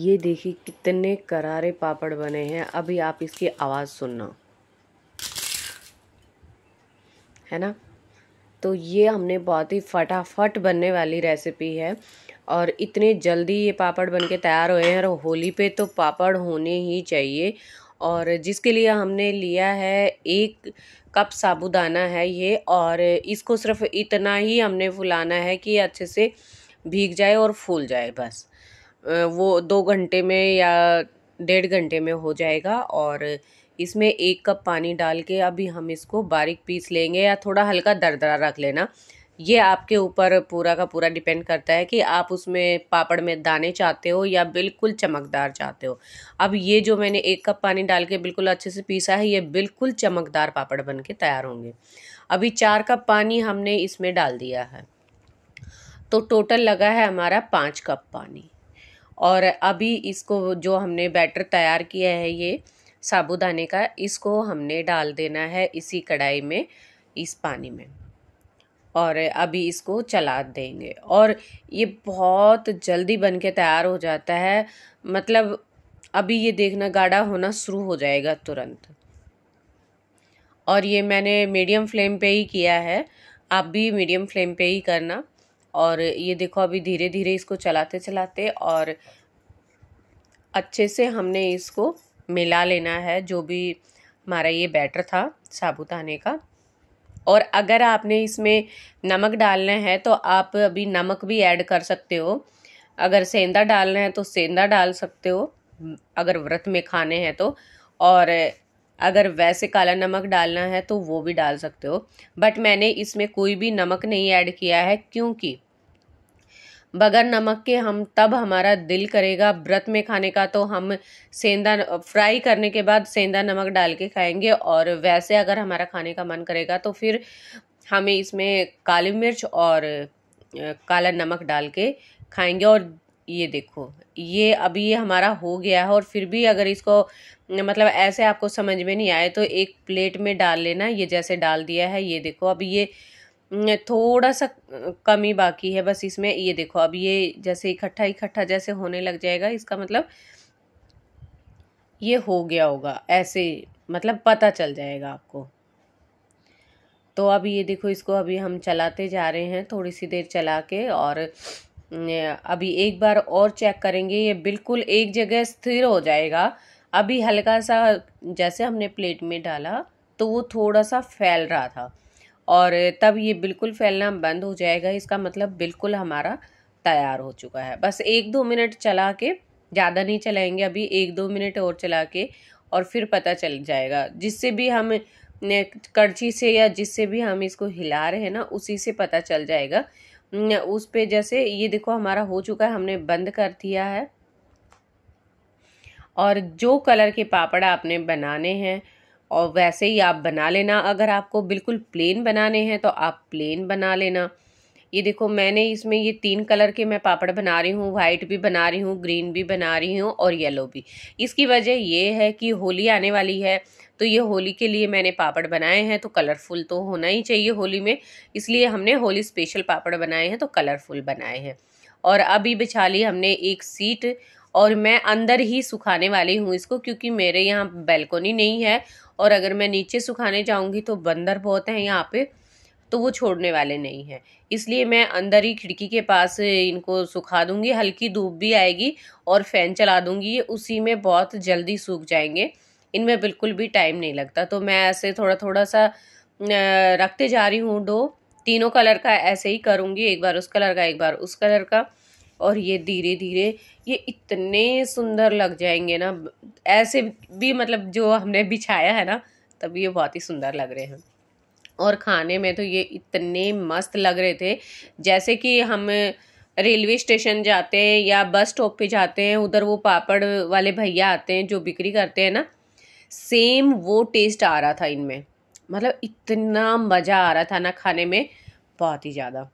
ये देखिए कितने करारे पापड़ बने हैं अभी आप इसकी आवाज़ सुनना है ना तो ये हमने बहुत ही फटाफट बनने वाली रेसिपी है और इतने जल्दी ये पापड़ बन के तैयार हुए हैं और होली पे तो पापड़ होने ही चाहिए और जिसके लिए हमने लिया है एक कप साबुदाना है ये और इसको सिर्फ इतना ही हमने फुलाना है कि अच्छे से भीग जाए और फूल जाए बस वो दो घंटे में या डेढ़ घंटे में हो जाएगा और इसमें एक कप पानी डाल के अभी हम इसको बारीक पीस लेंगे या थोड़ा हल्का दरदरा रख लेना ये आपके ऊपर पूरा का पूरा डिपेंड करता है कि आप उसमें पापड़ में दाने चाहते हो या बिल्कुल चमकदार चाहते हो अब ये जो मैंने एक कप पानी डाल के बिल्कुल अच्छे से पीसा है ये बिल्कुल चमकदार पापड़ बन के तैयार होंगे अभी चार कप पानी हमने इसमें डाल दिया है तो टोटल लगा है हमारा पाँच कप पानी और अभी इसको जो हमने बैटर तैयार किया है ये साबुदाने का इसको हमने डाल देना है इसी कढ़ाई में इस पानी में और अभी इसको चला देंगे और ये बहुत जल्दी बन के तैयार हो जाता है मतलब अभी ये देखना गाढ़ा होना शुरू हो जाएगा तुरंत और ये मैंने मीडियम फ्लेम पे ही किया है आप भी मीडियम फ्लेम पे ही करना और ये देखो अभी धीरे धीरे इसको चलाते चलाते और अच्छे से हमने इसको मिला लेना है जो भी हमारा ये बैटर था आने का और अगर आपने इसमें नमक डालना है तो आप अभी नमक भी ऐड कर सकते हो अगर सेंधा डालना है तो सेंधा डाल सकते हो अगर व्रत में खाने हैं तो और अगर वैसे काला नमक डालना है तो वो भी डाल सकते हो बट मैंने इसमें कोई भी नमक नहीं ऐड किया है क्योंकि बगैर नमक के हम तब हमारा दिल करेगा व्रत में खाने का तो हम सेंधा फ्राई करने के बाद सेंधा नमक डाल के खाएंगे और वैसे अगर हमारा खाने का मन करेगा तो फिर हमें इसमें काली मिर्च और काला नमक डाल के खाएंगे और ये देखो ये अभी ये हमारा हो गया है और फिर भी अगर इसको मतलब ऐसे आपको समझ में नहीं आए तो एक प्लेट में डाल लेना ये जैसे डाल दिया है ये देखो अभी ये थोड़ा सा कमी बाकी है बस इसमें ये देखो अब ये जैसे इकट्ठा इकट्ठा जैसे होने लग जाएगा इसका मतलब ये हो गया होगा ऐसे मतलब पता चल जाएगा आपको तो अब ये देखो इसको अभी हम चलाते जा रहे हैं थोड़ी सी देर चला के और अभी एक बार और चेक करेंगे ये बिल्कुल एक जगह स्थिर हो जाएगा अभी हल्का सा जैसे हमने प्लेट में डाला तो वो थोड़ा सा फैल रहा था और तब ये बिल्कुल फैलना बंद हो जाएगा इसका मतलब बिल्कुल हमारा तैयार हो चुका है बस एक दो मिनट चला के ज़्यादा नहीं चलाएंगे अभी एक दो मिनट और चला के और फिर पता चल जाएगा जिससे भी हम कड़छी से या जिससे भी हम इसको हिला रहे हैं ना उसी से पता चल जाएगा उस पे जैसे ये देखो हमारा हो चुका है हमने बंद कर दिया है और जो कलर के पापड़ आपने बनाने हैं और वैसे ही आप बना लेना अगर आपको बिल्कुल प्लेन बनाने हैं तो आप प्लेन बना लेना ये देखो मैंने इसमें ये तीन कलर के मैं पापड़ बना रही हूँ वाइट भी बना रही हूँ ग्रीन भी बना रही हूँ और येलो भी इसकी वजह ये है कि होली आने वाली है तो ये होली के लिए मैंने पापड़ बनाए हैं तो कलरफुल तो होना ही चाहिए होली में इसलिए हमने होली स्पेशल पापड़ बनाए हैं तो कलरफुल बनाए हैं और अभी बिछा ली हमने एक सीट और मैं अंदर ही सुखाने वाली हूँ इसको क्योंकि मेरे यहाँ बैल्कोनी नहीं है और अगर मैं नीचे सुखाने जाऊँगी तो बंदर बहुत हैं यहाँ पे तो वो छोड़ने वाले नहीं हैं इसलिए मैं अंदर ही खिड़की के पास इनको सुखा दूँगी हल्की धूप भी आएगी और फ़ैन चला दूँगी ये उसी में बहुत जल्दी सूख जाएंगे इनमें बिल्कुल भी टाइम नहीं लगता तो मैं ऐसे थोड़ा थोड़ा सा रखते जा रही हूँ डो तीनों कलर का ऐसे ही करूँगी एक बार उस कलर का एक बार उस कलर का और ये धीरे धीरे ये इतने सुंदर लग जाएंगे ना ऐसे भी मतलब जो हमने बिछाया है ना तब ये बहुत ही सुंदर लग रहे हैं और खाने में तो ये इतने मस्त लग रहे थे जैसे कि हम रेलवे स्टेशन जाते हैं या बस स्टॉप पे जाते हैं उधर वो पापड़ वाले भैया आते हैं जो बिक्री करते हैं ना सेम वो टेस्ट आ रहा था इनमें मतलब इतना मज़ा आ रहा था ना खाने में बहुत ही ज़्यादा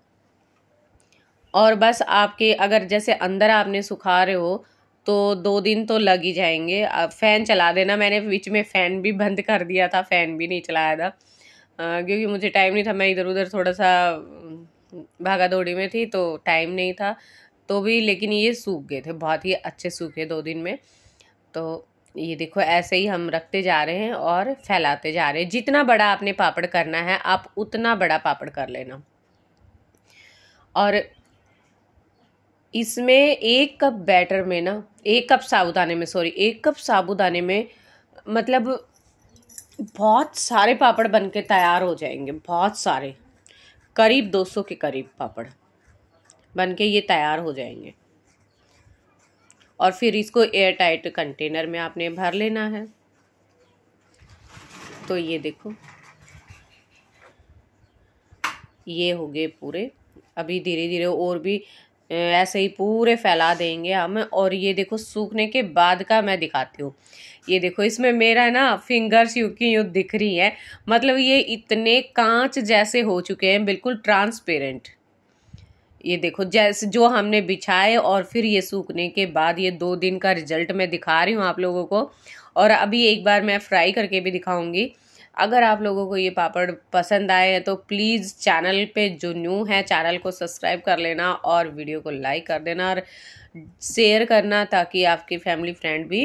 और बस आपके अगर जैसे अंदर आपने सुखा रहे हो तो दो दिन तो लग ही जाएंगे फ़ैन चला देना मैंने बीच में फ़ैन भी बंद कर दिया था फ़ैन भी नहीं चलाया था आ, क्योंकि मुझे टाइम नहीं था मैं इधर उधर थोड़ा सा भागा दौड़ी में थी तो टाइम नहीं था तो भी लेकिन ये सूख गए थे बहुत ही अच्छे सूखे दो दिन में तो ये देखो ऐसे ही हम रखते जा रहे हैं और फैलाते जा रहे हैं जितना बड़ा आपने पापड़ करना है आप उतना बड़ा पापड़ कर लेना और इसमें एक कप बैटर में ना एक कप साबुदाने में सॉरी एक कप साबुदाने में मतलब बहुत सारे पापड़ बन के तैयार हो जाएंगे बहुत सारे करीब 200 के करीब पापड़ बन के ये तैयार हो जाएंगे और फिर इसको एयर टाइट कंटेनर में आपने भर लेना है तो ये देखो ये हो गए पूरे अभी धीरे धीरे और भी ऐसे ही पूरे फैला देंगे हम और ये देखो सूखने के बाद का मैं दिखाती हूँ ये देखो इसमें मेरा ना फिंगर्स यूँ की यूँ दिख रही है मतलब ये इतने कांच जैसे हो चुके हैं बिल्कुल ट्रांसपेरेंट ये देखो जैसे जो हमने बिछाए और फिर ये सूखने के बाद ये दो दिन का रिजल्ट मैं दिखा रही हूँ आप लोगों को और अभी एक बार मैं फ्राई करके भी दिखाऊंगी अगर आप लोगों को ये पापड़ पसंद आए हैं तो प्लीज़ चैनल पे जो न्यू है चैनल को सब्सक्राइब कर लेना और वीडियो को लाइक कर देना और शेयर करना ताकि आपके फैमिली फ्रेंड भी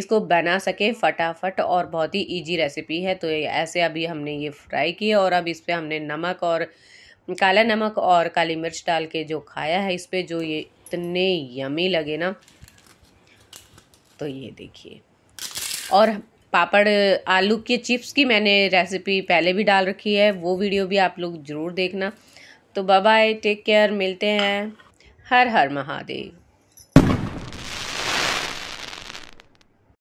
इसको बना सके फटाफट और बहुत ही इजी रेसिपी है तो ऐसे अभी हमने ये फ्राई किया और अब इस पर हमने नमक और काला नमक और काली मिर्च डाल के जो खाया है इस पर जो ये इतने यमी लगे ना तो ये देखिए और पापड़ आलू के चिप्स की मैंने रेसिपी पहले भी डाल रखी है वो वीडियो भी आप लोग ज़रूर देखना तो बाय टेक केयर मिलते हैं हर हर महादेव